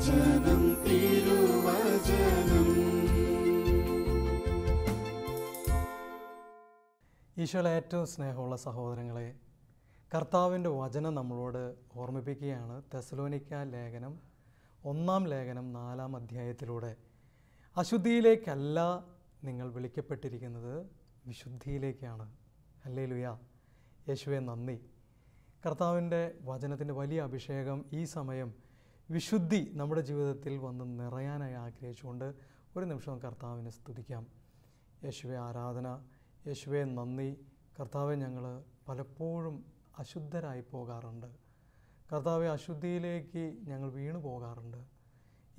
വചനം തിരുവചനം ഈശോയിലെ ഏറ്റവും സ്നേഹമുള്ള സഹോദരങ്ങളെ കർത്താവിൻ്റെ വചനം നമ്മളോട് ഓർമ്മിപ്പിക്കുകയാണ് തെസലോനിക്ക ലേഖനം ഒന്നാം ലേഖനം നാലാം അധ്യായത്തിലൂടെ അശുദ്ധിയിലേക്കല്ല നിങ്ങൾ വിളിക്കപ്പെട്ടിരിക്കുന്നത് വിശുദ്ധിയിലേക്കാണ് അല്ലേ ലുയ യേശുവെ നന്ദി കർത്താവിൻ്റെ വചനത്തിൻ്റെ വലിയ അഭിഷേകം ഈ സമയം വിശുദ്ധി നമ്മുടെ ജീവിതത്തിൽ വന്ന് നിറയാനായി ആഗ്രഹിച്ചുകൊണ്ട് ഒരു നിമിഷം കർത്താവിനെ സ്തുതിക്കാം യേശുവെ ആരാധന യേശുവെ നന്ദി കർത്താവെ ഞങ്ങൾ പലപ്പോഴും അശുദ്ധരായി പോകാറുണ്ട് കർത്താവെ അശുദ്ധിയിലേക്ക് ഞങ്ങൾ വീണു പോകാറുണ്ട്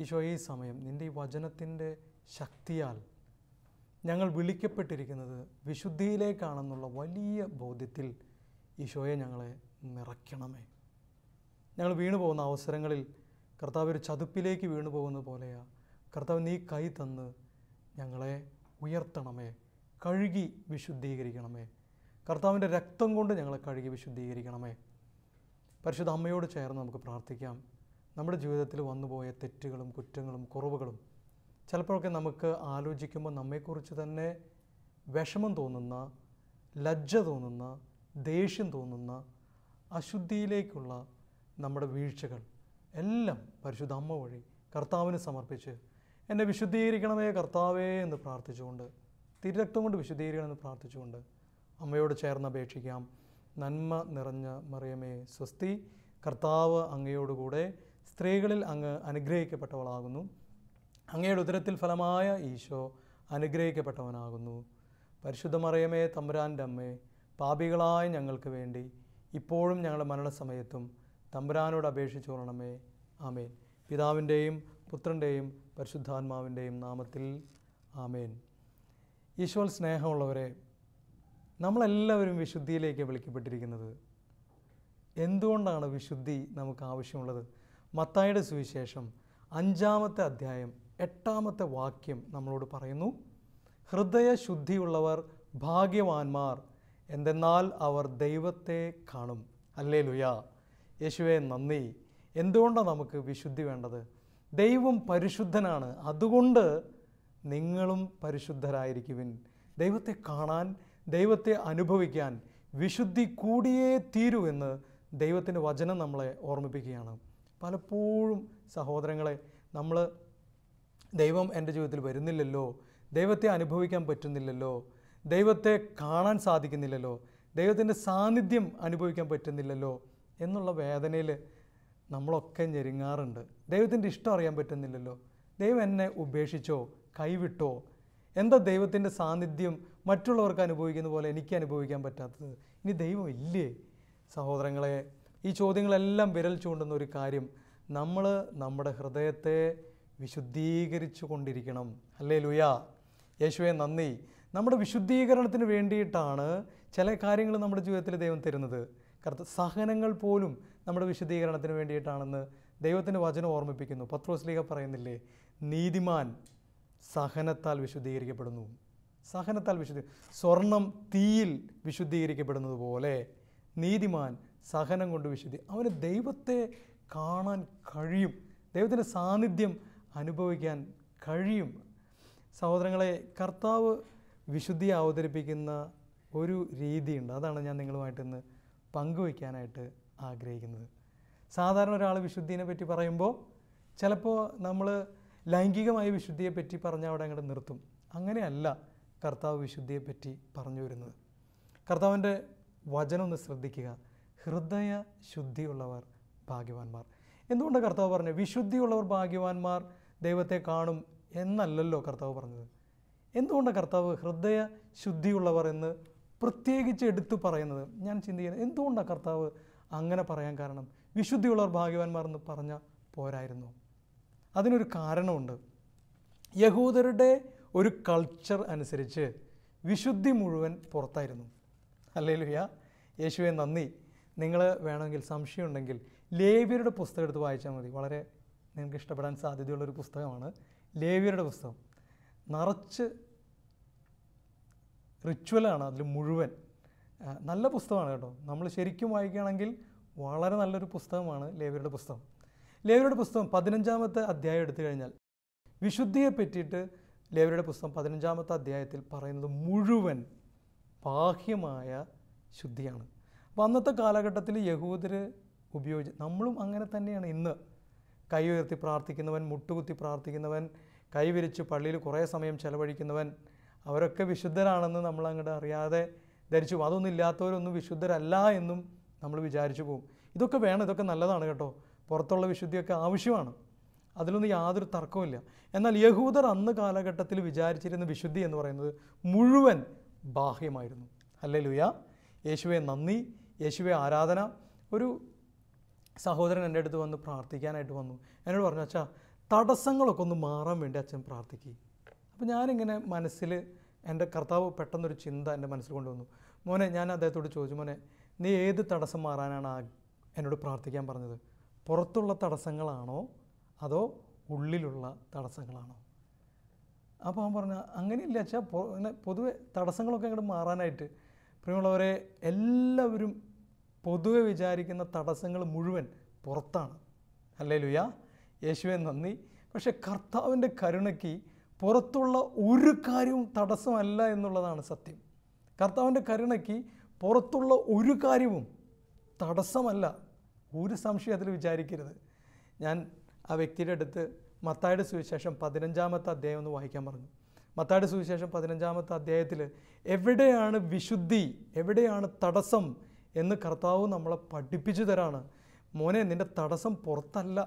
ഈശോ ഈ സമയം നിൻ്റെ ഈ വചനത്തിൻ്റെ ശക്തിയാൽ ഞങ്ങൾ വിളിക്കപ്പെട്ടിരിക്കുന്നത് വിശുദ്ധിയിലേക്കാണെന്നുള്ള വലിയ ബോധ്യത്തിൽ ഈശോയെ ഞങ്ങളെ നിറയ്ക്കണമേ ഞങ്ങൾ വീണു പോകുന്ന അവസരങ്ങളിൽ കർത്താവ് ഒരു ചതുപ്പിലേക്ക് വീണു പോകുന്ന പോലെയാണ് കർത്താവ് നീ കൈ തന്ന് ഞങ്ങളെ ഉയർത്തണമേ കഴുകി വിശുദ്ധീകരിക്കണമേ കർത്താവിൻ്റെ രക്തം കൊണ്ട് ഞങ്ങളെ കഴുകി വിശുദ്ധീകരിക്കണമേ പരിശുദ്ധ അമ്മയോട് ചേർന്ന് നമുക്ക് പ്രാർത്ഥിക്കാം നമ്മുടെ ജീവിതത്തിൽ വന്നുപോയ തെറ്റുകളും കുറ്റങ്ങളും കുറവുകളും ചിലപ്പോഴൊക്കെ നമുക്ക് ആലോചിക്കുമ്പോൾ നമ്മെക്കുറിച്ച് തന്നെ വിഷമം തോന്നുന്ന ലജ്ജ തോന്നുന്ന ദേഷ്യം തോന്നുന്ന അശുദ്ധിയിലേക്കുള്ള നമ്മുടെ വീഴ്ചകൾ എല്ലാം പരിശുദ്ധ അമ്മ വഴി കർത്താവിന് സമർപ്പിച്ച് എന്നെ വിശുദ്ധീകരിക്കണമേ കർത്താവേ എന്ന് പ്രാർത്ഥിച്ചുകൊണ്ട് തിരക്തം കൊണ്ട് വിശുദ്ധീകരിക്കണമെന്ന് പ്രാർത്ഥിച്ചുകൊണ്ട് അമ്മയോട് ചേർന്ന് അപേക്ഷിക്കാം നന്മ നിറഞ്ഞ മറിയമേ സ്വസ്തി കർത്താവ് അങ്ങയോടുകൂടെ സ്ത്രീകളിൽ അങ്ങ് അനുഗ്രഹിക്കപ്പെട്ടവളാകുന്നു അങ്ങയുടെ ഉദരത്തിൽ ഫലമായ ഈശോ അനുഗ്രഹിക്കപ്പെട്ടവനാകുന്നു പരിശുദ്ധ മറിയമേ തമ്പുരാൻ്റെ അമ്മേ പാപികളായ ഞങ്ങൾക്ക് വേണ്ടി ഇപ്പോഴും ഞങ്ങളുടെ മരണസമയത്തും തമ്പുരാനോട് അപേക്ഷിച്ചു കൊള്ളണമേ ആമേൻ പിതാവിൻ്റെയും പുത്രൻ്റെയും പരിശുദ്ധാത്മാവിൻ്റെയും നാമത്തിൽ ആമേൻ ഈശ്വൽ സ്നേഹമുള്ളവരെ നമ്മളെല്ലാവരും വിശുദ്ധിയിലേക്ക് വിളിക്കപ്പെട്ടിരിക്കുന്നത് എന്തുകൊണ്ടാണ് വിശുദ്ധി നമുക്ക് ആവശ്യമുള്ളത് മത്തായുടെ സുവിശേഷം അഞ്ചാമത്തെ അധ്യായം എട്ടാമത്തെ വാക്യം നമ്മളോട് പറയുന്നു ഹൃദയശുദ്ധിയുള്ളവർ ഭാഗ്യവാന്മാർ എന്തെന്നാൽ അവർ ദൈവത്തെ കാണും അല്ലേ ലുയാ യേശുവെ നന്ദി എന്തുകൊണ്ടാണ് നമുക്ക് വിശുദ്ധി വേണ്ടത് ദൈവം പരിശുദ്ധനാണ് അതുകൊണ്ട് നിങ്ങളും പരിശുദ്ധരായിരിക്കുവിൻ ദൈവത്തെ കാണാൻ ദൈവത്തെ അനുഭവിക്കാൻ വിശുദ്ധി കൂടിയേ തീരൂ എന്ന് ദൈവത്തിൻ്റെ വചനം നമ്മളെ ഓർമ്മിപ്പിക്കുകയാണ് പലപ്പോഴും സഹോദരങ്ങളെ നമ്മൾ ദൈവം എൻ്റെ ജീവിതത്തിൽ വരുന്നില്ലല്ലോ ദൈവത്തെ അനുഭവിക്കാൻ പറ്റുന്നില്ലല്ലോ ദൈവത്തെ കാണാൻ സാധിക്കുന്നില്ലല്ലോ ദൈവത്തിൻ്റെ സാന്നിധ്യം അനുഭവിക്കാൻ പറ്റുന്നില്ലല്ലോ എന്നുള്ള വേദനയിൽ നമ്മളൊക്കെ ഞെരുങ്ങാറുണ്ട് ദൈവത്തിൻ്റെ ഇഷ്ടം അറിയാൻ പറ്റുന്നില്ലല്ലോ ദൈവം എന്നെ ഉപേക്ഷിച്ചോ കൈവിട്ടോ എന്താ ദൈവത്തിൻ്റെ സാന്നിധ്യം മറ്റുള്ളവർക്ക് അനുഭവിക്കുന്ന പോലെ എനിക്ക് അനുഭവിക്കാൻ പറ്റാത്തത് ഇനി ദൈവം ഇല്ലേ സഹോദരങ്ങളെ ഈ ചോദ്യങ്ങളെല്ലാം വിരൽ ചൂണ്ടുന്ന ഒരു കാര്യം നമ്മൾ നമ്മുടെ ഹൃദയത്തെ വിശുദ്ധീകരിച്ചു കൊണ്ടിരിക്കണം അല്ലേ ലുയാ യേശുവെ നന്ദി നമ്മുടെ വിശുദ്ധീകരണത്തിന് വേണ്ടിയിട്ടാണ് ചില കാര്യങ്ങൾ നമ്മുടെ ജീവിതത്തിൽ ദൈവം തരുന്നത് കർത്ത സഹനങ്ങൾ പോലും നമ്മുടെ വിശദീകരണത്തിന് വേണ്ടിയിട്ടാണെന്ന് ദൈവത്തിൻ്റെ വചനം ഓർമ്മിപ്പിക്കുന്നു പത്രോസ്ലീഹ പറയുന്നില്ലേ നീതിമാൻ സഹനത്താൽ വിശുദ്ധീകരിക്കപ്പെടുന്നു സഹനത്താൽ വിശുദ്ധീ സ്വർണം തീയിൽ വിശുദ്ധീകരിക്കപ്പെടുന്നത് പോലെ നീതിമാൻ സഹനം കൊണ്ട് വിശുദ്ധി അവന് ദൈവത്തെ കാണാൻ കഴിയും ദൈവത്തിൻ്റെ സാന്നിധ്യം അനുഭവിക്കാൻ കഴിയും സഹോദരങ്ങളെ കർത്താവ് വിശുദ്ധി അവതരിപ്പിക്കുന്ന ഒരു രീതിയുണ്ട് അതാണ് ഞാൻ നിങ്ങളുമായിട്ടിന്ന് പങ്കുവയ്ക്കാനായിട്ട് ആഗ്രഹിക്കുന്നത് സാധാരണ ഒരാൾ വിശുദ്ധിയെ പറ്റി പറയുമ്പോൾ ചിലപ്പോൾ നമ്മൾ ലൈംഗികമായ വിശുദ്ധിയെ പറ്റി പറഞ്ഞ അവിടെ അങ്ങോട്ട് നിർത്തും അങ്ങനെയല്ല കർത്താവ് വിശുദ്ധിയെ പറ്റി പറഞ്ഞു വരുന്നത് കർത്താവിൻ്റെ വചനം ഒന്ന് ശ്രദ്ധിക്കുക ഹൃദയ ശുദ്ധിയുള്ളവർ ഭാഗ്യവാന്മാർ എന്തുകൊണ്ടാണ് കർത്താവ് പറഞ്ഞത് വിശുദ്ധിയുള്ളവർ ഭാഗ്യവാന്മാർ ദൈവത്തെ കാണും എന്നല്ലല്ലോ കർത്താവ് പറഞ്ഞത് എന്തുകൊണ്ടാണ് കർത്താവ് ഹൃദയ ശുദ്ധിയുള്ളവർ എന്ന് പ്രത്യേകിച്ച് എടുത്തു പറയുന്നത് ഞാൻ ചിന്തിക്കുന്നത് എന്തുകൊണ്ടാണ് കർത്താവ് അങ്ങനെ പറയാൻ കാരണം വിശുദ്ധിയുള്ളവർ ഭാഗ്യവാന്മാർ എന്ന് പറഞ്ഞ പോരായിരുന്നു അതിനൊരു കാരണമുണ്ട് യഹൂദരുടെ ഒരു കൾച്ചർ അനുസരിച്ച് വിശുദ്ധി മുഴുവൻ പുറത്തായിരുന്നു അല്ലേ ലുയ യേശുവെ നന്ദി നിങ്ങൾ വേണമെങ്കിൽ സംശയമുണ്ടെങ്കിൽ ലേവ്യരുടെ പുസ്തകം എടുത്ത് വായിച്ചാൽ മതി വളരെ നിങ്ങൾക്ക് ഇഷ്ടപ്പെടാൻ സാധ്യതയുള്ളൊരു പുസ്തകമാണ് ലേവ്യരുടെ പുസ്തകം നിറച്ച് റിച്വലാണ് അതിൽ മുഴുവൻ നല്ല പുസ്തകമാണ് കേട്ടോ നമ്മൾ ശരിക്കും വായിക്കുകയാണെങ്കിൽ വളരെ നല്ലൊരു പുസ്തകമാണ് ലേവിയുടെ പുസ്തകം ലേവിയുടെ പുസ്തകം പതിനഞ്ചാമത്തെ അധ്യായം എടുത്തു കഴിഞ്ഞാൽ വിശുദ്ധിയെ പറ്റിയിട്ട് ലേവരുടെ പുസ്തകം പതിനഞ്ചാമത്തെ അധ്യായത്തിൽ പറയുന്നത് മുഴുവൻ ബാഹ്യമായ ശുദ്ധിയാണ് അപ്പോൾ അന്നത്തെ കാലഘട്ടത്തിൽ യഹൂദർ ഉപയോഗിച്ച് നമ്മളും അങ്ങനെ തന്നെയാണ് ഇന്ന് കൈ ഉയർത്തി പ്രാർത്ഥിക്കുന്നവൻ മുട്ടുകുത്തി പ്രാർത്ഥിക്കുന്നവൻ കൈവിരിച്ച് പള്ളിയിൽ കുറേ സമയം ചെലവഴിക്കുന്നവൻ അവരൊക്കെ വിശുദ്ധരാണെന്ന് നമ്മൾ അങ്ങോട്ട് അറിയാതെ ധരിച്ചു പോകും അതൊന്നും ഇല്ലാത്തവരൊന്നും വിശുദ്ധരല്ല എന്നും നമ്മൾ വിചാരിച്ചു പോകും ഇതൊക്കെ വേണം ഇതൊക്കെ നല്ലതാണ് കേട്ടോ പുറത്തുള്ള വിശുദ്ധിയൊക്കെ ആവശ്യമാണ് അതിലൊന്നും യാതൊരു തർക്കവുമില്ല എന്നാൽ യഹൂദർ അന്ന് കാലഘട്ടത്തിൽ വിചാരിച്ചിരുന്ന വിശുദ്ധി എന്ന് പറയുന്നത് മുഴുവൻ ബാഹ്യമായിരുന്നു അല്ലേ ലുയ യേശുവെ നന്ദി യേശുവെ ആരാധന ഒരു സഹോദരൻ എൻ്റെ അടുത്ത് വന്ന് പ്രാർത്ഥിക്കാനായിട്ട് വന്നു എന്നോട് പറഞ്ഞു അച്ഛാ തടസ്സങ്ങളൊക്കെ ഒന്ന് മാറാൻ വേണ്ടി അച്ഛൻ പ്രാർത്ഥിക്കുക അപ്പോൾ ഞാനിങ്ങനെ മനസ്സിൽ എൻ്റെ കർത്താവ് പെട്ടെന്നൊരു ചിന്ത എൻ്റെ മനസ്സിൽ കൊണ്ടുവന്നു മോനെ ഞാൻ അദ്ദേഹത്തോട് ചോദിച്ചു മോനെ നീ ഏത് തടസ്സം മാറാനാണ് എന്നോട് പ്രാർത്ഥിക്കാൻ പറഞ്ഞത് പുറത്തുള്ള തടസ്സങ്ങളാണോ അതോ ഉള്ളിലുള്ള തടസ്സങ്ങളാണോ അപ്പോൾ അവൻ പറഞ്ഞു അങ്ങനെയില്ല വെച്ചാൽ പൊതുവെ തടസ്സങ്ങളൊക്കെ അങ്ങോട്ട് മാറാനായിട്ട് പ്രിയമുള്ളവരെ എല്ലാവരും പൊതുവെ വിചാരിക്കുന്ന തടസ്സങ്ങൾ മുഴുവൻ പുറത്താണ് അല്ലേ ലുയാ യേശുവെ നന്ദി പക്ഷേ കർത്താവിൻ്റെ കരുണയ്ക്ക് പുറത്തുള്ള ഒരു കാര്യവും തടസ്സമല്ല എന്നുള്ളതാണ് സത്യം കർത്താവിൻ്റെ കരുണയ്ക്ക് പുറത്തുള്ള ഒരു കാര്യവും തടസ്സമല്ല ഒരു സംശയത്തിൽ വിചാരിക്കരുത് ഞാൻ ആ വ്യക്തിയുടെ അടുത്ത് മത്തായുടെ സുവിശേഷം പതിനഞ്ചാമത്തെ അധ്യായം ഒന്ന് വായിക്കാൻ പറഞ്ഞു മത്തായുടെ സുവിശേഷം പതിനഞ്ചാമത്തെ അധ്യായത്തിൽ എവിടെയാണ് വിശുദ്ധി എവിടെയാണ് തടസ്സം എന്ന് കർത്താവ് നമ്മളെ പഠിപ്പിച്ചു തരാണ് മോനെ നിൻ്റെ തടസ്സം പുറത്തല്ല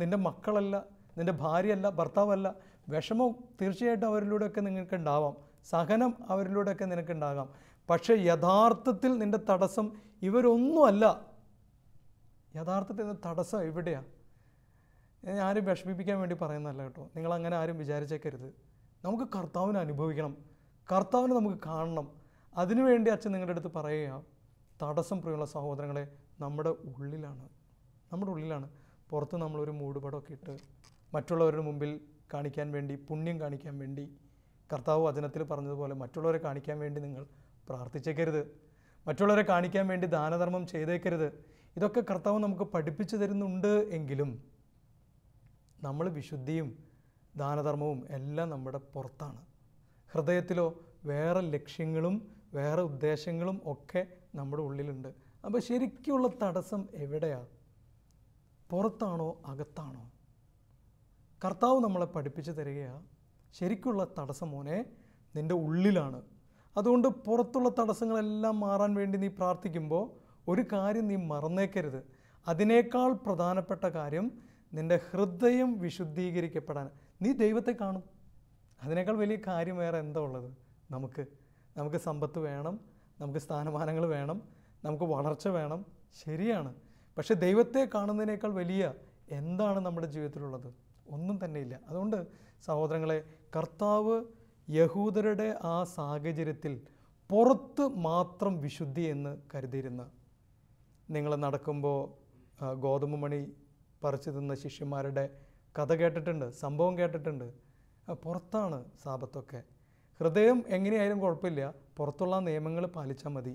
നിൻ്റെ മക്കളല്ല നിൻ്റെ ഭാര്യയല്ല ഭർത്താവല്ല വിഷമം തീർച്ചയായിട്ടും അവരിലൂടെയൊക്കെ നിങ്ങൾക്ക് ഉണ്ടാവാം സഹനം അവരിലൂടെയൊക്കെ നിനക്കുണ്ടാകാം പക്ഷേ യഥാർത്ഥത്തിൽ നിൻ്റെ തടസ്സം ഇവരൊന്നുമല്ല യഥാർത്ഥത്തിൽ നിൻ്റെ തടസ്സം എവിടെയാണ് ഞാൻ ആരും വിഷമിപ്പിക്കാൻ വേണ്ടി പറയുന്നതല്ല കേട്ടോ നിങ്ങളങ്ങനെ ആരും വിചാരിച്ചേക്കരുത് നമുക്ക് കർത്താവിനെ അനുഭവിക്കണം കർത്താവിനെ നമുക്ക് കാണണം അതിനുവേണ്ടി അച്ഛൻ നിങ്ങളുടെ അടുത്ത് പറയുക തടസ്സം പ്രിയമുള്ള സഹോദരങ്ങളെ നമ്മുടെ ഉള്ളിലാണ് നമ്മുടെ ഉള്ളിലാണ് പുറത്ത് നമ്മളൊരു മൂടുപടമൊക്കെ ഇട്ട് മറ്റുള്ളവരുടെ മുമ്പിൽ കാണിക്കാൻ വേണ്ടി പുണ്യം കാണിക്കാൻ വേണ്ടി കർത്താവ് വചനത്തിൽ പറഞ്ഞതുപോലെ മറ്റുള്ളവരെ കാണിക്കാൻ വേണ്ടി നിങ്ങൾ പ്രാർത്ഥിച്ചേക്കരുത് മറ്റുള്ളവരെ കാണിക്കാൻ വേണ്ടി ദാനധർമ്മം ചെയ്തേക്കരുത് ഇതൊക്കെ കർത്താവ് നമുക്ക് പഠിപ്പിച്ചു തരുന്നുണ്ട് എങ്കിലും നമ്മൾ വിശുദ്ധിയും ദാനധർമ്മവും എല്ലാം നമ്മുടെ പുറത്താണ് ഹൃദയത്തിലോ വേറെ ലക്ഷ്യങ്ങളും വേറെ ഉദ്ദേശങ്ങളും ഒക്കെ നമ്മുടെ ഉള്ളിലുണ്ട് അപ്പോൾ ശരിക്കുള്ള തടസ്സം എവിടെയാണ് പുറത്താണോ അകത്താണോ കർത്താവ് നമ്മളെ പഠിപ്പിച്ചു തരികയാണ് ശരിക്കുള്ള തടസ്സം മോനെ നിൻ്റെ ഉള്ളിലാണ് അതുകൊണ്ട് പുറത്തുള്ള തടസ്സങ്ങളെല്ലാം മാറാൻ വേണ്ടി നീ പ്രാർത്ഥിക്കുമ്പോൾ ഒരു കാര്യം നീ മറന്നേക്കരുത് അതിനേക്കാൾ പ്രധാനപ്പെട്ട കാര്യം നിൻ്റെ ഹൃദയം വിശുദ്ധീകരിക്കപ്പെടാൻ നീ ദൈവത്തെ കാണും അതിനേക്കാൾ വലിയ കാര്യം വേറെ എന്താ ഉള്ളത് നമുക്ക് നമുക്ക് സമ്പത്ത് വേണം നമുക്ക് സ്ഥാനമാനങ്ങൾ വേണം നമുക്ക് വളർച്ച വേണം ശരിയാണ് പക്ഷേ ദൈവത്തെ കാണുന്നതിനേക്കാൾ വലിയ എന്താണ് നമ്മുടെ ജീവിതത്തിലുള്ളത് ഒന്നും തന്നെ ഇല്ല അതുകൊണ്ട് സഹോദരങ്ങളെ കർത്താവ് യഹൂദരുടെ ആ സാഹചര്യത്തിൽ പുറത്ത് മാത്രം വിശുദ്ധി എന്ന് കരുതിയിരുന്ന നിങ്ങൾ നടക്കുമ്പോൾ ഗോതമ്പ് മണി പറിച്ചു തിന്ന ശിഷ്യന്മാരുടെ കഥ കേട്ടിട്ടുണ്ട് സംഭവം കേട്ടിട്ടുണ്ട് പുറത്താണ് സാപത്തൊക്കെ ഹൃദയം എങ്ങനെയായാലും കുഴപ്പമില്ല പുറത്തുള്ള നിയമങ്ങൾ പാലിച്ചാൽ മതി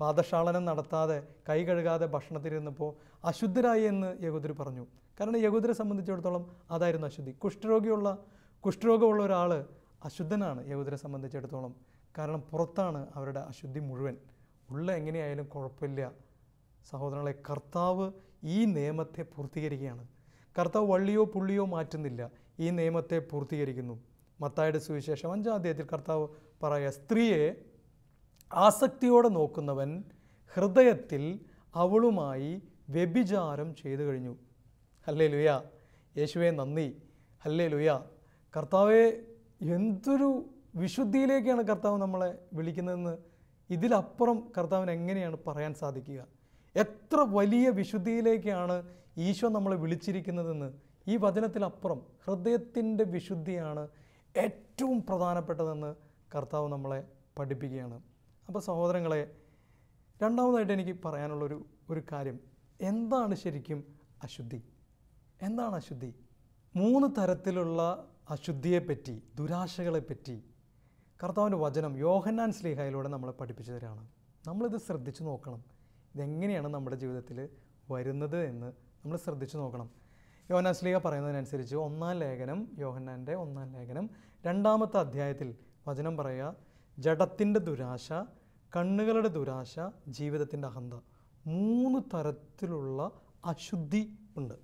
പാദശാളനം നടത്താതെ കൈ കഴുകാതെ ഭക്ഷണത്തിൽ ഇരുന്നപ്പോൾ അശുദ്ധരായി എന്ന് യഹൂദർ പറഞ്ഞു കാരണം യഹൂദരെ സംബന്ധിച്ചിടത്തോളം അതായിരുന്നു അശുദ്ധി കുഷ്ഠരോഗിയുള്ള കുഷ്ഠരോഗമുള്ള ഒരാൾ അശുദ്ധനാണ് യഹൂദരെ സംബന്ധിച്ചിടത്തോളം കാരണം പുറത്താണ് അവരുടെ അശുദ്ധി മുഴുവൻ ഉള്ള എങ്ങനെയായാലും കുഴപ്പമില്ല സഹോദരങ്ങളെ കർത്താവ് ഈ നിയമത്തെ പൂർത്തീകരിക്കുകയാണ് കർത്താവ് വള്ളിയോ പുള്ളിയോ മാറ്റുന്നില്ല ഈ നിയമത്തെ പൂർത്തീകരിക്കുന്നു മത്തായുടെ സുവിശേഷം അഞ്ചാം അദ്ദേഹത്തിൽ കർത്താവ് പറയുക സ്ത്രീയെ ആസക്തിയോടെ നോക്കുന്നവൻ ഹൃദയത്തിൽ അവളുമായി വ്യഭിചാരം ചെയ്തു കഴിഞ്ഞു ഹല്ലേ ലുയ യേശുവെ നന്ദി ഹല്ലേ ലുയ കർത്താവെ എന്തൊരു വിശുദ്ധിയിലേക്കാണ് കർത്താവ് നമ്മളെ വിളിക്കുന്നതെന്ന് ഇതിലപ്പുറം കർത്താവിന് എങ്ങനെയാണ് പറയാൻ സാധിക്കുക എത്ര വലിയ വിശുദ്ധിയിലേക്കാണ് ഈശോ നമ്മളെ വിളിച്ചിരിക്കുന്നതെന്ന് ഈ വചനത്തിലപ്പുറം ഹൃദയത്തിൻ്റെ വിശുദ്ധിയാണ് ഏറ്റവും പ്രധാനപ്പെട്ടതെന്ന് കർത്താവ് നമ്മളെ പഠിപ്പിക്കുകയാണ് അപ്പോൾ സഹോദരങ്ങളെ രണ്ടാമതായിട്ട് എനിക്ക് പറയാനുള്ളൊരു ഒരു കാര്യം എന്താണ് ശരിക്കും അശുദ്ധി എന്താണ് അശുദ്ധി മൂന്ന് തരത്തിലുള്ള അശുദ്ധിയെപ്പറ്റി ദുരാശകളെപ്പറ്റി കർത്താവിൻ്റെ വചനം യോഹന്നാൻ സ്ലീഹയിലൂടെ നമ്മളെ പഠിപ്പിച്ചു തരാണ് നമ്മളിത് ശ്രദ്ധിച്ചു നോക്കണം ഇതെങ്ങനെയാണ് നമ്മുടെ ജീവിതത്തിൽ വരുന്നത് എന്ന് നമ്മൾ ശ്രദ്ധിച്ചു നോക്കണം യോഹന്നാൻ സ്ലീഹ പറയുന്നതിനനുസരിച്ച് ഒന്നാം ലേഖനം യോഹന്നാൻ്റെ ഒന്നാം ലേഖനം രണ്ടാമത്തെ അധ്യായത്തിൽ വചനം പറയുക ജഡത്തിൻ്റെ ദുരാശ കണ്ണുകളുടെ ദുരാശ ജീവിതത്തിൻ്റെ അഹന്ത മൂന്ന് തരത്തിലുള്ള അശുദ്ധി ഉണ്ട്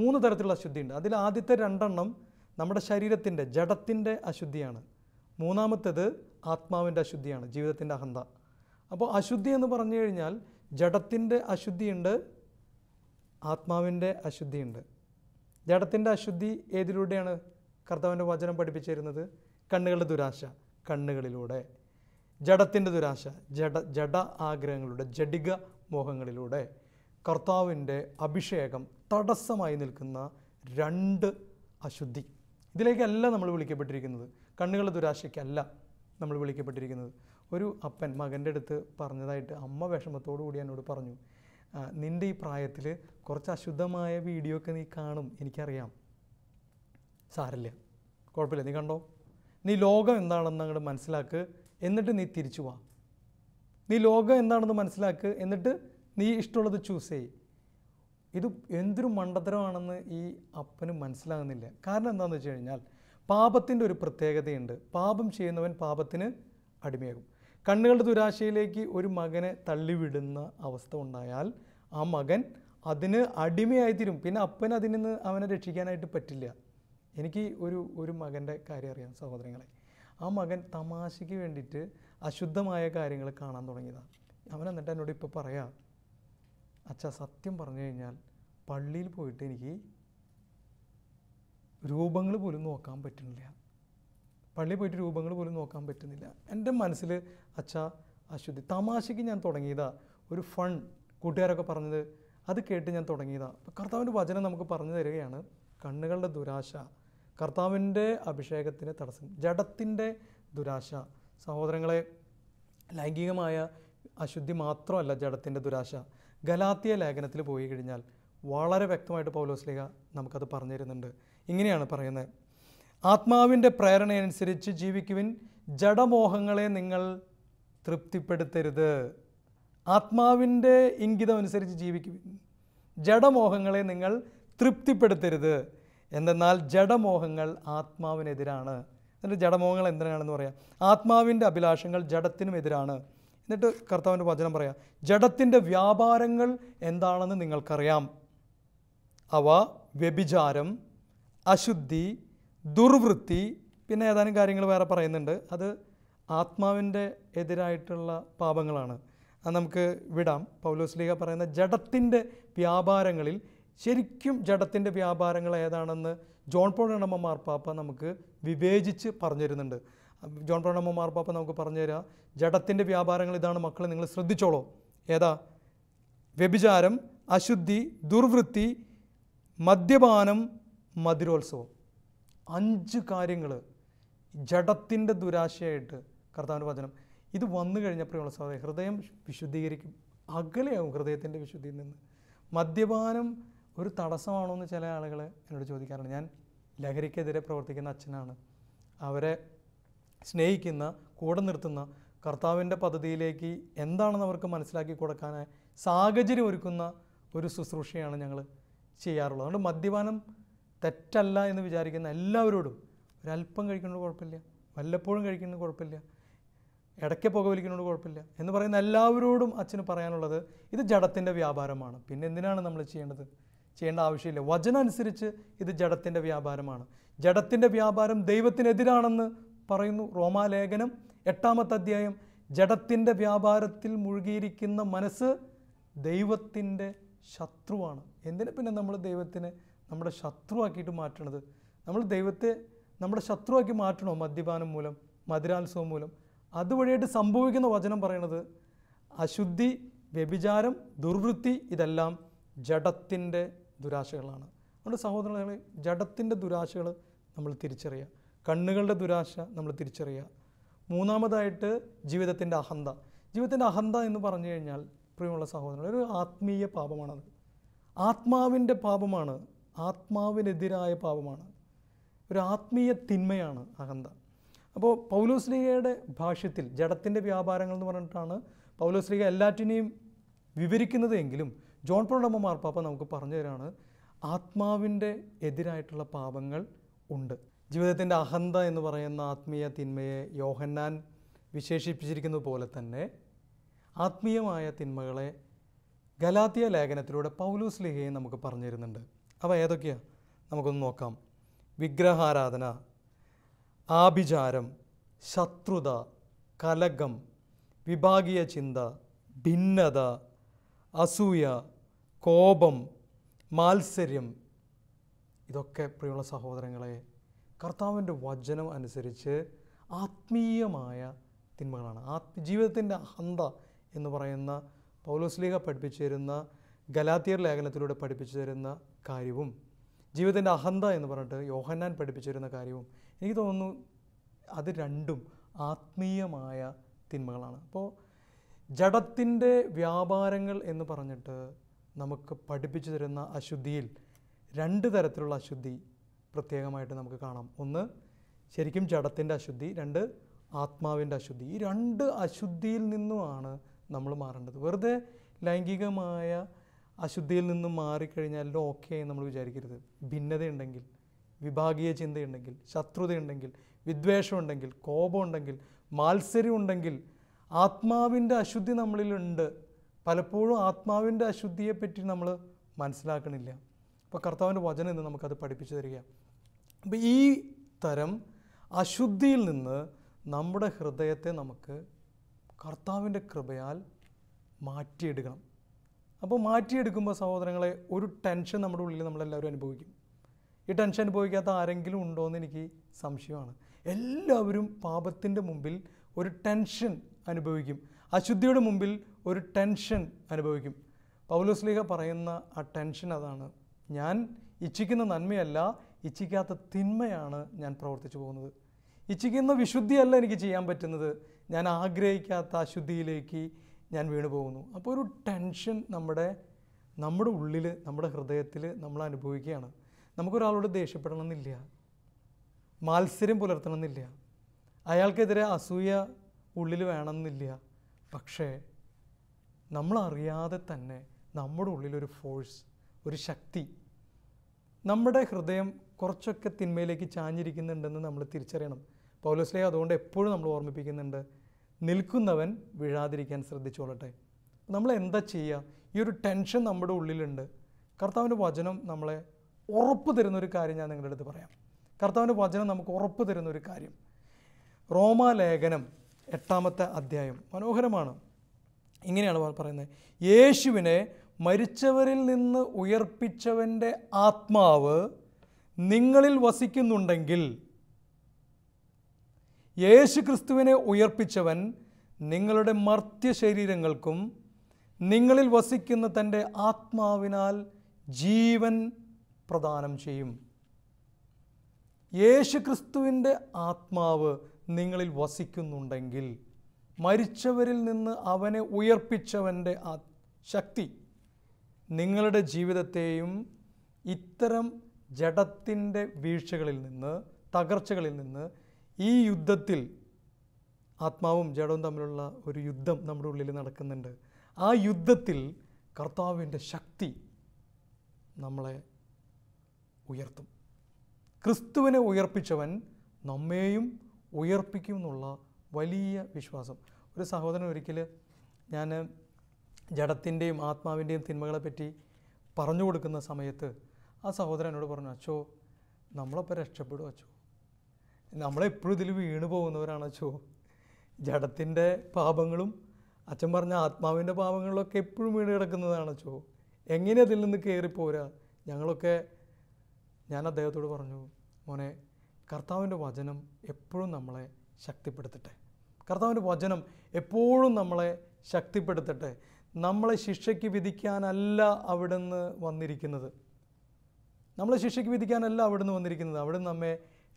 മൂന്ന് തരത്തിലുള്ള അശുദ്ധിയുണ്ട് അതിൽ ആദ്യത്തെ രണ്ടെണ്ണം നമ്മുടെ ശരീരത്തിൻ്റെ ജഡത്തിൻ്റെ അശുദ്ധിയാണ് മൂന്നാമത്തേത് ആത്മാവിൻ്റെ അശുദ്ധിയാണ് ജീവിതത്തിൻ്റെ അഹന്ത അപ്പോൾ അശുദ്ധി എന്ന് പറഞ്ഞു കഴിഞ്ഞാൽ ജഡത്തിൻ്റെ അശുദ്ധിയുണ്ട് ആത്മാവിൻ്റെ അശുദ്ധിയുണ്ട് ജഡത്തിൻ്റെ അശുദ്ധി ഏതിലൂടെയാണ് കർത്താവിൻ്റെ വചനം പഠിപ്പിച്ചിരുന്നത് കണ്ണുകളുടെ ദുരാശ കണ്ണുകളിലൂടെ ജഡത്തിൻ്റെ ദുരാശ ജഡ ജഡ ആഗ്രഹങ്ങളുടെ ജഡിക മോഹങ്ങളിലൂടെ കർത്താവിൻ്റെ അഭിഷേകം തടസ്സമായി നിൽക്കുന്ന രണ്ട് അശുദ്ധി ഇതിലേക്കല്ല നമ്മൾ വിളിക്കപ്പെട്ടിരിക്കുന്നത് കണ്ണുകളുടെ ദുരാശയ്ക്കല്ല നമ്മൾ വിളിക്കപ്പെട്ടിരിക്കുന്നത് ഒരു അപ്പൻ മകൻ്റെ അടുത്ത് പറഞ്ഞതായിട്ട് അമ്മ വിഷമത്തോടു കൂടി എന്നോട് പറഞ്ഞു നിൻ്റെ ഈ പ്രായത്തിൽ കുറച്ച് അശുദ്ധമായ വീഡിയോ ഒക്കെ നീ കാണും എനിക്കറിയാം സാരല്ല കുഴപ്പമില്ല നീ കണ്ടോ നീ ലോകം എന്താണെന്ന് അങ്ങോട്ട് മനസ്സിലാക്ക് എന്നിട്ട് നീ തിരിച്ചു വാ നീ ലോകം എന്താണെന്ന് മനസ്സിലാക്ക് എന്നിട്ട് നീ ഇഷ്ടമുള്ളത് ചൂസ് ചെയ്യും ഇത് എന്തൊരു മണ്ടത്തരമാണെന്ന് ഈ അപ്പന് മനസ്സിലാകുന്നില്ല കാരണം എന്താണെന്ന് വെച്ച് കഴിഞ്ഞാൽ പാപത്തിൻ്റെ ഒരു പ്രത്യേകതയുണ്ട് പാപം ചെയ്യുന്നവൻ പാപത്തിന് അടിമയാകും കണ്ണുകളുടെ ദുരാശയിലേക്ക് ഒരു മകനെ തള്ളിവിടുന്ന അവസ്ഥ ഉണ്ടായാൽ ആ മകൻ അതിന് അടിമയായിത്തീരും പിന്നെ അപ്പൻ അതിൽ നിന്ന് അവനെ രക്ഷിക്കാനായിട്ട് പറ്റില്ല എനിക്ക് ഒരു ഒരു മകൻ്റെ കാര്യം അറിയാം സഹോദരങ്ങളെ ആ മകൻ തമാശയ്ക്ക് വേണ്ടിയിട്ട് അശുദ്ധമായ കാര്യങ്ങൾ കാണാൻ തുടങ്ങിയതാണ് അവൻ എന്നിട്ട് എന്നോട് ഇപ്പോൾ പറയാം അച്ഛ സത്യം പറഞ്ഞു കഴിഞ്ഞാൽ പള്ളിയിൽ പോയിട്ട് എനിക്ക് രൂപങ്ങൾ പോലും നോക്കാൻ പറ്റുന്നില്ല പള്ളിയിൽ പോയിട്ട് രൂപങ്ങൾ പോലും നോക്കാൻ പറ്റുന്നില്ല എൻ്റെ മനസ്സിൽ അച്ഛ അശുദ്ധി തമാശയ്ക്ക് ഞാൻ തുടങ്ങിയതാ ഒരു ഫൺ കൂട്ടുകാരൊക്കെ പറഞ്ഞത് അത് കേട്ട് ഞാൻ തുടങ്ങിയതാ കർത്താവിൻ്റെ വചനം നമുക്ക് പറഞ്ഞു തരികയാണ് കണ്ണുകളുടെ ദുരാശ കർത്താവിൻ്റെ അഭിഷേകത്തിന് തടസ്സം ജഡത്തിൻ്റെ ദുരാശ സഹോദരങ്ങളെ ലൈംഗികമായ അശുദ്ധി മാത്രമല്ല ജഡത്തിൻ്റെ ദുരാശ ഗലാത്തിയ ലേഖനത്തിൽ പോയി കഴിഞ്ഞാൽ വളരെ വ്യക്തമായിട്ട് പൗലോസ് ലീഗ നമുക്കത് പറഞ്ഞു തരുന്നുണ്ട് ഇങ്ങനെയാണ് പറയുന്നത് ആത്മാവിൻ്റെ പ്രേരണയനുസരിച്ച് ജീവിക്കുവിൻ ജഡമോഹങ്ങളെ നിങ്ങൾ തൃപ്തിപ്പെടുത്തരുത് ആത്മാവിൻ്റെ ഇംഗിതം അനുസരിച്ച് ജീവിക്കുവിൻ ജഡമോഹങ്ങളെ നിങ്ങൾ തൃപ്തിപ്പെടുത്തരുത് എന്തെന്നാൽ ജഡമോഹങ്ങൾ ആത്മാവിനെതിരാണ് എന്നിട്ട് ജഡമോഹങ്ങൾ എന്തിനാണെന്ന് പറയാം ആത്മാവിൻ്റെ അഭിലാഷങ്ങൾ ജഡത്തിനുമെതിരാണ് എതിരാണ് എന്നിട്ട് കർത്താവിൻ്റെ വചനം പറയാം ജഡത്തിൻ്റെ വ്യാപാരങ്ങൾ എന്താണെന്ന് നിങ്ങൾക്കറിയാം അവ വ്യഭിചാരം അശുദ്ധി ദുർവൃത്തി പിന്നെ ഏതാനും കാര്യങ്ങൾ വേറെ പറയുന്നുണ്ട് അത് ആത്മാവിൻ്റെ എതിരായിട്ടുള്ള പാപങ്ങളാണ് അത് നമുക്ക് വിടാം പൗലോസ് ലീഗ പറയുന്ന ജഡത്തിൻ്റെ വ്യാപാരങ്ങളിൽ ശരിക്കും ജഡത്തിൻ്റെ വ്യാപാരങ്ങൾ ഏതാണെന്ന് ജോൺ പോൾ എണ്ണമ്മ മാർപ്പാപ്പ നമുക്ക് വിവേചിച്ച് പറഞ്ഞു തരുന്നുണ്ട് ജോൺ പ്രണമ്മ മാർപ്പാപ്പ നമുക്ക് പറഞ്ഞു തരാം ജഡത്തിൻ്റെ വ്യാപാരങ്ങൾ ഇതാണ് മക്കളെ നിങ്ങൾ ശ്രദ്ധിച്ചോളൂ ഏതാ വ്യഭിചാരം അശുദ്ധി ദുർവൃത്തി മദ്യപാനം മധുരോത്സവം അഞ്ച് കാര്യങ്ങൾ ജഡത്തിൻ്റെ ദുരാശയായിട്ട് കർത്താവിൻ്റെ വചനം ഇത് വന്നു കഴിഞ്ഞപ്പോഴുള്ള സഹോദരൻ ഹൃദയം വിശുദ്ധീകരിക്കും അകലെയാവും ഹൃദയത്തിൻ്റെ വിശുദ്ധിയിൽ നിന്ന് മദ്യപാനം ഒരു തടസ്സമാണോ എന്ന് ചില ആളുകൾ എന്നോട് ചോദിക്കാറുണ്ട് ഞാൻ ലഹരിക്കെതിരെ പ്രവർത്തിക്കുന്ന അച്ഛനാണ് അവരെ സ്നേഹിക്കുന്ന കൂടെ നിർത്തുന്ന കർത്താവിൻ്റെ പദ്ധതിയിലേക്ക് എന്താണെന്ന് അവർക്ക് മനസ്സിലാക്കി കൊടുക്കാനായി സാഹചര്യം ഒരുക്കുന്ന ഒരു ശുശ്രൂഷയാണ് ഞങ്ങൾ ചെയ്യാറുള്ളത് അതുകൊണ്ട് മദ്യപാനം തെറ്റല്ല എന്ന് വിചാരിക്കുന്ന എല്ലാവരോടും ഒരല്പം കഴിക്കുന്നത് കുഴപ്പമില്ല വല്ലപ്പോഴും കഴിക്കുന്നത് കുഴപ്പമില്ല ഇടയ്ക്ക് വലിക്കുന്നതുകൊണ്ട് കുഴപ്പമില്ല എന്ന് പറയുന്ന എല്ലാവരോടും അച്ഛന് പറയാനുള്ളത് ഇത് ജഡത്തിൻ്റെ വ്യാപാരമാണ് പിന്നെ എന്തിനാണ് നമ്മൾ ചെയ്യേണ്ടത് ചെയ്യേണ്ട ആവശ്യമില്ല വചനം അനുസരിച്ച് ഇത് ജഡത്തിൻ്റെ വ്യാപാരമാണ് ജഡത്തിൻ്റെ വ്യാപാരം ദൈവത്തിനെതിരാണെന്ന് പറയുന്നു റോമാലേഖനം എട്ടാമത്തെ അധ്യായം ജഡത്തിൻ്റെ വ്യാപാരത്തിൽ മുഴുകിയിരിക്കുന്ന മനസ്സ് ദൈവത്തിൻ്റെ ശത്രുവാണ് എന്തിനു പിന്നെ നമ്മൾ ദൈവത്തിനെ നമ്മുടെ ശത്രുവാക്കിയിട്ട് മാറ്റണത് നമ്മൾ ദൈവത്തെ നമ്മുടെ ശത്രുവാക്കി മാറ്റണോ മദ്യപാനം മൂലം മധുരാത്സവം മൂലം അതുവഴിയായിട്ട് സംഭവിക്കുന്ന വചനം പറയണത് അശുദ്ധി വ്യഭിചാരം ദുർവൃത്തി ഇതെല്ലാം ജഡത്തിൻ്റെ ദുരാശകളാണ് അതുകൊണ്ട് സഹോദരങ്ങളെ ജഡത്തിൻ്റെ ദുരാശകൾ നമ്മൾ തിരിച്ചറിയുക കണ്ണുകളുടെ ദുരാശ നമ്മൾ തിരിച്ചറിയുക മൂന്നാമതായിട്ട് ജീവിതത്തിൻ്റെ അഹന്ത ജീവിതത്തിൻ്റെ അഹന്ത എന്ന് പറഞ്ഞു കഴിഞ്ഞാൽ പ്രിയമുള്ള സഹോദരൻ ഒരു ആത്മീയ പാപമാണത് ആത്മാവിൻ്റെ പാപമാണ് ആത്മാവിനെതിരായ പാപമാണ് ഒരു ആത്മീയ തിന്മയാണ് അഹന്ത അപ്പോൾ പൗലോസ്ലിഹയുടെ ഭാഷ്യത്തിൽ ജഡത്തിൻ്റെ വ്യാപാരങ്ങൾ എന്ന് പറഞ്ഞിട്ടാണ് പൗലോസ്ലിഹ എല്ലാറ്റിനെയും വിവരിക്കുന്നത് എങ്കിലും ജോൺ പ്രണമ്മ മാർപ്പാപ്പ നമുക്ക് പറഞ്ഞു തരാണ് ആത്മാവിൻ്റെ എതിരായിട്ടുള്ള പാപങ്ങൾ ഉണ്ട് ജീവിതത്തിൻ്റെ അഹന്ത എന്ന് പറയുന്ന ആത്മീയ തിന്മയെ യോഹന്നാൻ വിശേഷിപ്പിച്ചിരിക്കുന്ന പോലെ തന്നെ ആത്മീയമായ തിന്മകളെ ഗലാത്തിയ ലേഖനത്തിലൂടെ പൗലൂസ് ലിഹയും നമുക്ക് പറഞ്ഞു തരുന്നുണ്ട് അപ്പോൾ ഏതൊക്കെയാണ് നമുക്കൊന്ന് നോക്കാം വിഗ്രഹാരാധന ആഭിചാരം ശത്രുത കലകം വിഭാഗീയ ചിന്ത ഭിന്നത അസൂയ കോപം മാത്സര്യം ഇതൊക്കെ പ്രിയമുള്ള സഹോദരങ്ങളെ കർത്താവിൻ്റെ വചനം അനുസരിച്ച് ആത്മീയമായ തിന്മകളാണ് ആത്മ ജീവിതത്തിൻ്റെ ഹന്ത എന്ന് പറയുന്ന പൗലോസ്ലീഹ പഠിപ്പിച്ചു തരുന്ന ഗലാത്തിയർ ലേഖനത്തിലൂടെ പഠിപ്പിച്ചു തരുന്ന കാര്യവും ജീവിതത്തിൻ്റെ അഹന്ത എന്ന് പറഞ്ഞിട്ട് യോഹന്നാൻ പഠിപ്പിച്ചു തരുന്ന കാര്യവും എനിക്ക് തോന്നുന്നു അത് രണ്ടും ആത്മീയമായ തിന്മകളാണ് അപ്പോൾ ജഡത്തിൻ്റെ വ്യാപാരങ്ങൾ എന്ന് പറഞ്ഞിട്ട് നമുക്ക് പഠിപ്പിച്ചു തരുന്ന അശുദ്ധിയിൽ രണ്ട് തരത്തിലുള്ള അശുദ്ധി പ്രത്യേകമായിട്ട് നമുക്ക് കാണാം ഒന്ന് ശരിക്കും ജഡത്തിൻ്റെ അശുദ്ധി രണ്ട് ആത്മാവിൻ്റെ അശുദ്ധി ഈ രണ്ട് അശുദ്ധിയിൽ നിന്നുമാണ് നമ്മൾ മാറേണ്ടത് വെറുതെ ലൈംഗികമായ അശുദ്ധിയിൽ നിന്ന് മാറിക്കഴിഞ്ഞാൽ ഓക്കെ നമ്മൾ വിചാരിക്കരുത് ഭിന്നതയുണ്ടെങ്കിൽ വിഭാഗീയ ചിന്തയുണ്ടെങ്കിൽ ശത്രുതയുണ്ടെങ്കിൽ വിദ്വേഷമുണ്ടെങ്കിൽ കോപമുണ്ടെങ്കിൽ മാത്സര്യമുണ്ടെങ്കിൽ ആത്മാവിൻ്റെ അശുദ്ധി നമ്മളിലുണ്ട് പലപ്പോഴും ആത്മാവിൻ്റെ അശുദ്ധിയെപ്പറ്റി നമ്മൾ മനസ്സിലാക്കണില്ല അപ്പോൾ കർത്താവിൻ്റെ വചനം ഇന്ന് നമുക്കത് പഠിപ്പിച്ചു തരിക അപ്പോൾ ഈ തരം അശുദ്ധിയിൽ നിന്ന് നമ്മുടെ ഹൃദയത്തെ നമുക്ക് കർത്താവിൻ്റെ കൃപയാൽ മാറ്റിയെടുക്കണം അപ്പോൾ മാറ്റിയെടുക്കുമ്പോൾ സഹോദരങ്ങളെ ഒരു ടെൻഷൻ നമ്മുടെ ഉള്ളിൽ നമ്മളെല്ലാവരും അനുഭവിക്കും ഈ ടെൻഷൻ അനുഭവിക്കാത്ത ആരെങ്കിലും ഉണ്ടോ എന്ന് എനിക്ക് സംശയമാണ് എല്ലാവരും പാപത്തിൻ്റെ മുമ്പിൽ ഒരു ടെൻഷൻ അനുഭവിക്കും അശുദ്ധിയുടെ മുമ്പിൽ ഒരു ടെൻഷൻ അനുഭവിക്കും പൗലോസ്ലീഹ പറയുന്ന ആ ടെൻഷൻ അതാണ് ഞാൻ ഇച്ഛിക്കുന്ന നന്മയല്ല ഇച്ഛിക്കാത്ത തിന്മയാണ് ഞാൻ പ്രവർത്തിച്ചു പോകുന്നത് ഇച്ഛിക്കുന്ന വിശുദ്ധിയല്ല എനിക്ക് ചെയ്യാൻ പറ്റുന്നത് ഞാൻ ആഗ്രഹിക്കാത്ത അശുദ്ധിയിലേക്ക് ഞാൻ വീണു പോകുന്നു അപ്പോൾ ഒരു ടെൻഷൻ നമ്മുടെ നമ്മുടെ ഉള്ളിൽ നമ്മുടെ ഹൃദയത്തിൽ നമ്മൾ അനുഭവിക്കുകയാണ് നമുക്കൊരാളോട് ദേഷ്യപ്പെടണമെന്നില്ല മാത്സര്യം പുലർത്തണമെന്നില്ല അയാൾക്കെതിരെ അസൂയ ഉള്ളിൽ വേണമെന്നില്ല പക്ഷേ നമ്മളറിയാതെ തന്നെ നമ്മുടെ ഉള്ളിലൊരു ഫോഴ്സ് ഒരു ശക്തി നമ്മുടെ ഹൃദയം കുറച്ചൊക്കെ തിന്മയിലേക്ക് ചാഞ്ഞിരിക്കുന്നുണ്ടെന്ന് നമ്മൾ തിരിച്ചറിയണം പൗലോസ്ലേ അതുകൊണ്ട് എപ്പോഴും നമ്മൾ ഓർമ്മിപ്പിക്കുന്നുണ്ട് നിൽക്കുന്നവൻ വീഴാതിരിക്കാൻ ശ്രദ്ധിച്ചോളട്ടെ നമ്മൾ എന്താ ചെയ്യുക ഈ ഒരു ടെൻഷൻ നമ്മുടെ ഉള്ളിലുണ്ട് കർത്താവിൻ്റെ വചനം നമ്മളെ ഉറപ്പ് തരുന്നൊരു കാര്യം ഞാൻ നിങ്ങളുടെ അടുത്ത് പറയാം കർത്താവിൻ്റെ വചനം നമുക്ക് ഉറപ്പ് തരുന്നൊരു കാര്യം റോമാലേഖനം എട്ടാമത്തെ അധ്യായം മനോഹരമാണ് ഇങ്ങനെയാണ് പറയുന്നത് യേശുവിനെ മരിച്ചവരിൽ നിന്ന് ഉയർപ്പിച്ചവൻ്റെ ആത്മാവ് നിങ്ങളിൽ വസിക്കുന്നുണ്ടെങ്കിൽ യേശു ക്രിസ്തുവിനെ ഉയർപ്പിച്ചവൻ നിങ്ങളുടെ മർത്യ ശരീരങ്ങൾക്കും നിങ്ങളിൽ വസിക്കുന്ന തൻ്റെ ആത്മാവിനാൽ ജീവൻ പ്രദാനം ചെയ്യും യേശു ക്രിസ്തുവിൻ്റെ ആത്മാവ് നിങ്ങളിൽ വസിക്കുന്നുണ്ടെങ്കിൽ മരിച്ചവരിൽ നിന്ന് അവനെ ഉയർപ്പിച്ചവൻ്റെ ശക്തി നിങ്ങളുടെ ജീവിതത്തെയും ഇത്തരം ജഡത്തിൻ്റെ വീഴ്ചകളിൽ നിന്ന് തകർച്ചകളിൽ നിന്ന് ഈ യുദ്ധത്തിൽ ആത്മാവും ജഡവും തമ്മിലുള്ള ഒരു യുദ്ധം നമ്മുടെ ഉള്ളിൽ നടക്കുന്നുണ്ട് ആ യുദ്ധത്തിൽ കർത്താവിൻ്റെ ശക്തി നമ്മളെ ഉയർത്തും ക്രിസ്തുവിനെ ഉയർപ്പിച്ചവൻ നമ്മെയും ഉയർപ്പിക്കും എന്നുള്ള വലിയ വിശ്വാസം ഒരു സഹോദരൻ ഒരിക്കൽ ഞാൻ ജഡത്തിൻ്റെയും ആത്മാവിൻ്റെയും തിന്മകളെപ്പറ്റി പറഞ്ഞു കൊടുക്കുന്ന സമയത്ത് ആ സഹോദരൻ എന്നോട് പറഞ്ഞു അച്ചോ നമ്മളപ്പോൾ രക്ഷപ്പെടും അച്ചോ നമ്മളെപ്പോഴും ഇതിൽ വീണ് പോകുന്നവരാണ് അച്ചോ ജഡത്തിൻ്റെ പാപങ്ങളും അച്ഛൻ പറഞ്ഞ ആത്മാവിൻ്റെ പാപങ്ങളിലൊക്കെ എപ്പോഴും വീണ് കിടക്കുന്നതാണ് അച്ചോ എങ്ങനെ അതിൽ നിന്ന് കയറിപ്പോരാ ഞങ്ങളൊക്കെ ഞാൻ അദ്ദേഹത്തോട് പറഞ്ഞു മോനെ കർത്താവിൻ്റെ വചനം എപ്പോഴും നമ്മളെ ശക്തിപ്പെടുത്തട്ടെ കർത്താവിൻ്റെ വചനം എപ്പോഴും നമ്മളെ ശക്തിപ്പെടുത്തട്ടെ നമ്മളെ ശിക്ഷയ്ക്ക് വിധിക്കാനല്ല അവിടുന്ന് വന്നിരിക്കുന്നത് നമ്മളെ ശിക്ഷയ്ക്ക് വിധിക്കാനല്ല അവിടുന്ന് വന്നിരിക്കുന്നത് അവിടുന്ന് നമ്മെ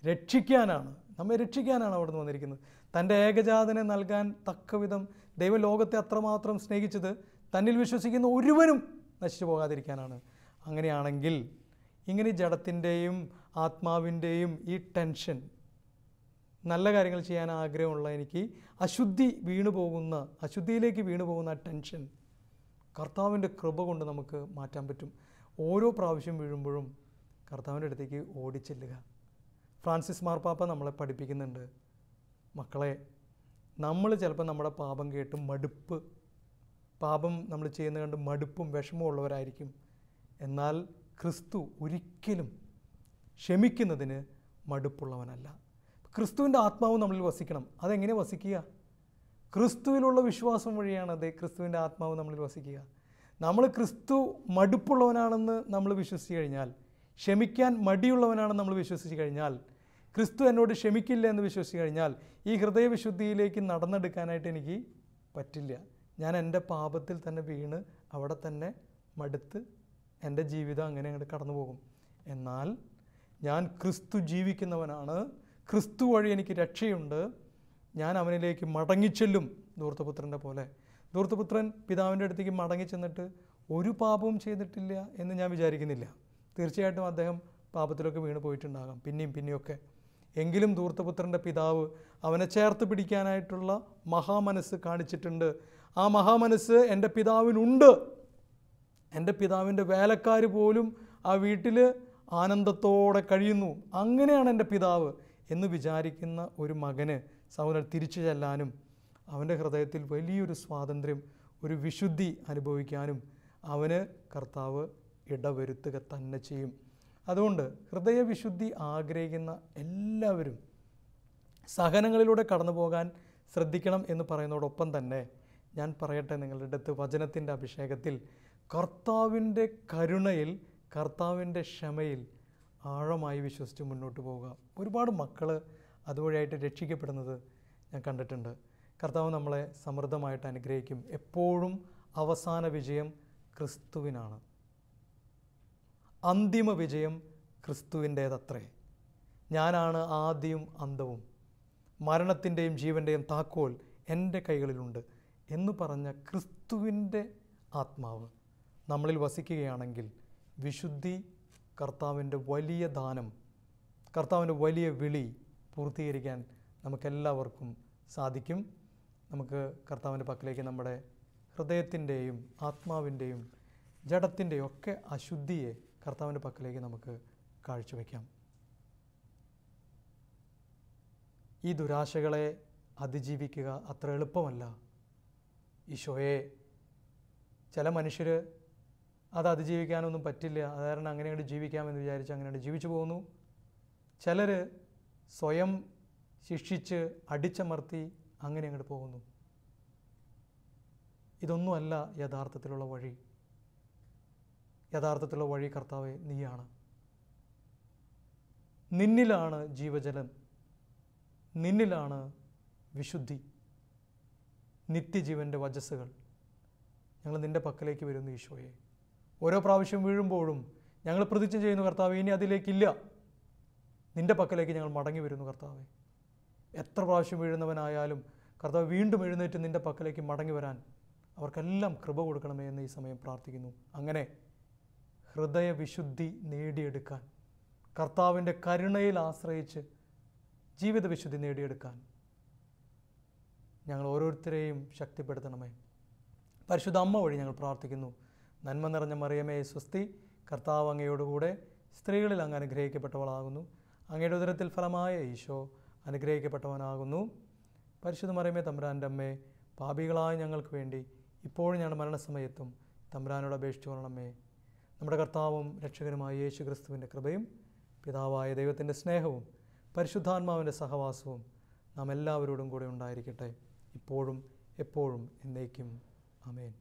രക്ഷിക്കാനാണ് നമ്മെ രക്ഷിക്കാനാണ് അവിടുന്ന് വന്നിരിക്കുന്നത് തൻ്റെ ഏകജാതനെ നൽകാൻ തക്കവിധം ദൈവലോകത്തെ അത്രമാത്രം സ്നേഹിച്ചത് തന്നിൽ വിശ്വസിക്കുന്ന ഒരുവനും നശിച്ചു പോകാതിരിക്കാനാണ് അങ്ങനെയാണെങ്കിൽ ഇങ്ങനെ ജഡത്തിൻ്റെയും ആത്മാവിൻ്റെയും ഈ ടെൻഷൻ നല്ല കാര്യങ്ങൾ ചെയ്യാൻ ആഗ്രഹമുള്ള എനിക്ക് അശുദ്ധി വീണു പോകുന്ന അശുദ്ധിയിലേക്ക് വീണു പോകുന്ന ടെൻഷൻ കർത്താവിൻ്റെ കൃപ കൊണ്ട് നമുക്ക് മാറ്റാൻ പറ്റും ഓരോ പ്രാവശ്യം വീഴുമ്പോഴും കർത്താവിൻ്റെ അടുത്തേക്ക് ഓടിച്ചെല്ലുക ഫ്രാൻസിസ് മാർപ്പാപ്പ നമ്മളെ പഠിപ്പിക്കുന്നുണ്ട് മക്കളെ നമ്മൾ ചിലപ്പോൾ നമ്മുടെ പാപം കേട്ട് മടുപ്പ് പാപം നമ്മൾ ചെയ്യുന്ന കണ്ട് മടുപ്പും വിഷമവും ഉള്ളവരായിരിക്കും എന്നാൽ ക്രിസ്തു ഒരിക്കലും ക്ഷമിക്കുന്നതിന് മടുപ്പുള്ളവനല്ല ക്രിസ്തുവിൻ്റെ ആത്മാവ് നമ്മളിൽ വസിക്കണം അതെങ്ങനെ വസിക്കുക ക്രിസ്തുവിലുള്ള വിശ്വാസം വഴിയാണ് അതെ ക്രിസ്തുവിൻ്റെ ആത്മാവ് നമ്മളിൽ വസിക്കുക നമ്മൾ ക്രിസ്തു മടുപ്പുള്ളവനാണെന്ന് നമ്മൾ വിശ്വസിച്ച് കഴിഞ്ഞാൽ ക്ഷമിക്കാൻ മടിയുള്ളവനാണെന്ന് നമ്മൾ വിശ്വസിച്ച് കഴിഞ്ഞാൽ ക്രിസ്തു എന്നോട് ക്ഷമിക്കില്ല എന്ന് വിശ്വസിച്ച് കഴിഞ്ഞാൽ ഈ ഹൃദയവിശുദ്ധിയിലേക്ക് നടന്നെടുക്കാനായിട്ട് എനിക്ക് പറ്റില്ല ഞാൻ എൻ്റെ പാപത്തിൽ തന്നെ വീണ് അവിടെ തന്നെ മടുത്ത് എൻ്റെ ജീവിതം അങ്ങനെ അങ്ങോട്ട് കടന്നു പോകും എന്നാൽ ഞാൻ ക്രിസ്തു ജീവിക്കുന്നവനാണ് ക്രിസ്തു വഴി എനിക്ക് രക്ഷയുണ്ട് ഞാൻ അവനിലേക്ക് മടങ്ങിച്ചെല്ലും ദൂർത്തപുത്രൻ്റെ പോലെ ദൂർത്തപുത്രൻ പിതാവിൻ്റെ അടുത്തേക്ക് മടങ്ങി ചെന്നിട്ട് ഒരു പാപവും ചെയ്തിട്ടില്ല എന്ന് ഞാൻ വിചാരിക്കുന്നില്ല തീർച്ചയായിട്ടും അദ്ദേഹം പാപത്തിലൊക്കെ വീണ് പോയിട്ടുണ്ടാകാം പിന്നെയും പിന്നെയൊക്കെ എങ്കിലും ദൂർത്തപുത്രൻ്റെ പിതാവ് അവനെ ചേർത്ത് പിടിക്കാനായിട്ടുള്ള മഹാമനസ് കാണിച്ചിട്ടുണ്ട് ആ മഹാമനസ് എൻ്റെ പിതാവിനുണ്ട് എൻ്റെ പിതാവിൻ്റെ വേലക്കാർ പോലും ആ വീട്ടിൽ ആനന്ദത്തോടെ കഴിയുന്നു അങ്ങനെയാണ് എൻ്റെ പിതാവ് എന്ന് വിചാരിക്കുന്ന ഒരു മകന് സഹോദരൻ തിരിച്ചു ചെല്ലാനും അവൻ്റെ ഹൃദയത്തിൽ വലിയൊരു സ്വാതന്ത്ര്യം ഒരു വിശുദ്ധി അനുഭവിക്കാനും അവന് കർത്താവ് ഇടവരുത്തുക തന്നെ ചെയ്യും അതുകൊണ്ട് ഹൃദയവിശുദ്ധി ആഗ്രഹിക്കുന്ന എല്ലാവരും സഹനങ്ങളിലൂടെ കടന്നു പോകാൻ ശ്രദ്ധിക്കണം എന്ന് പറയുന്നതോടൊപ്പം തന്നെ ഞാൻ പറയട്ടെ നിങ്ങളുടെ അടുത്ത് വചനത്തിൻ്റെ അഭിഷേകത്തിൽ കർത്താവിൻ്റെ കരുണയിൽ കർത്താവിൻ്റെ ക്ഷമയിൽ ആഴമായി വിശ്വസിച്ച് മുന്നോട്ട് പോവുക ഒരുപാട് മക്കൾ അതുവഴിയായിട്ട് രക്ഷിക്കപ്പെടുന്നത് ഞാൻ കണ്ടിട്ടുണ്ട് കർത്താവ് നമ്മളെ സമൃദ്ധമായിട്ട് അനുഗ്രഹിക്കും എപ്പോഴും അവസാന വിജയം ക്രിസ്തുവിനാണ് അന്തിമ വിജയം ക്രിസ്തുവിൻ്റേതത്രേ ഞാനാണ് ആദ്യവും അന്തവും മരണത്തിൻ്റെയും ജീവൻ്റെയും താക്കോൽ എൻ്റെ കൈകളിലുണ്ട് എന്ന് പറഞ്ഞ ക്രിസ്തുവിൻ്റെ ആത്മാവ് നമ്മളിൽ വസിക്കുകയാണെങ്കിൽ വിശുദ്ധി കർത്താവിൻ്റെ വലിയ ദാനം കർത്താവിൻ്റെ വലിയ വിളി പൂർത്തീകരിക്കാൻ നമുക്കെല്ലാവർക്കും സാധിക്കും നമുക്ക് കർത്താവിൻ്റെ പക്കലേക്ക് നമ്മുടെ ഹൃദയത്തിൻ്റെയും ആത്മാവിൻ്റെയും ജഡത്തിൻ്റെയും ഒക്കെ അശുദ്ധിയെ കർത്താവിൻ്റെ പക്കലേക്ക് നമുക്ക് കാഴ്ചവെക്കാം ഈ ദുരാശകളെ അതിജീവിക്കുക അത്ര എളുപ്പമല്ല ഈശോയെ ചില മനുഷ്യർ അത് അതിജീവിക്കാനൊന്നും പറ്റില്ല അതുകാരണം അങ്ങനെ ജീവിക്കാമെന്ന് വിചാരിച്ച് അങ്ങനെ ജീവിച്ചു പോകുന്നു ചിലർ സ്വയം ശിക്ഷിച്ച് അടിച്ചമർത്തി അങ്ങനെ അങ്ങോട്ട് പോകുന്നു ഇതൊന്നുമല്ല യഥാർത്ഥത്തിലുള്ള വഴി യഥാർത്ഥത്തിലുള്ള വഴി കർത്താവ് നീയാണ് നിന്നിലാണ് ജീവജലം നിന്നിലാണ് വിശുദ്ധി നിത്യജീവൻ്റെ വജസ്സുകൾ ഞങ്ങൾ നിൻ്റെ പക്കലേക്ക് വരുന്നു ഈശോയെ ഓരോ പ്രാവശ്യം വീഴുമ്പോഴും ഞങ്ങൾ പ്രതിജ്ഞ ചെയ്യുന്നു കർത്താവ് ഇനി അതിലേക്കില്ല നിൻ്റെ പക്കലേക്ക് ഞങ്ങൾ മടങ്ങി വരുന്നു കർത്താവെ എത്ര പ്രാവശ്യം വീഴുന്നവനായാലും കർത്താവ് വീണ്ടും എഴുന്നേറ്റ് നിൻ്റെ പക്കലേക്ക് മടങ്ങി വരാൻ അവർക്കെല്ലാം കൃപ കൊടുക്കണമേ എന്ന് ഈ സമയം പ്രാർത്ഥിക്കുന്നു അങ്ങനെ ഹൃദയവിശുദ്ധി നേടിയെടുക്കാൻ കർത്താവിൻ്റെ കരുണയിൽ ആശ്രയിച്ച് ജീവിതവിശുദ്ധി നേടിയെടുക്കാൻ ഞങ്ങൾ ഓരോരുത്തരെയും ശക്തിപ്പെടുത്തണമേ പരിശുദ്ധ അമ്മ വഴി ഞങ്ങൾ പ്രാർത്ഥിക്കുന്നു നന്മ നിറഞ്ഞ മറിയമേ സ്വസ്തി കർത്താവ് അങ്ങയോടുകൂടെ സ്ത്രീകളിൽ അങ്ങ് അനുഗ്രഹിക്കപ്പെട്ടവളാകുന്നു അങ്ങയുടെ ഉദരത്തിൽ ഫലമായ ഈശോ അനുഗ്രഹിക്കപ്പെട്ടവനാകുന്നു പരിശുദ്ധ മറിയമേ തമ്പുരാൻ്റെ അമ്മേ പാപികളായ ഞങ്ങൾക്ക് വേണ്ടി ഇപ്പോഴും ഞങ്ങളുടെ മരണസമയത്തും തമ്പുരാനോട് അപേക്ഷിച്ചു വരണമേ നമ്മുടെ കർത്താവും രക്ഷകരുമായ യേശു ക്രിസ്തുവിൻ്റെ കൃപയും പിതാവായ ദൈവത്തിൻ്റെ സ്നേഹവും പരിശുദ്ധാത്മാവിൻ്റെ സഹവാസവും നാം എല്ലാവരോടും കൂടെ ഉണ്ടായിരിക്കട്ടെ ഇപ്പോഴും എപ്പോഴും എന്നേക്കും അമേൻ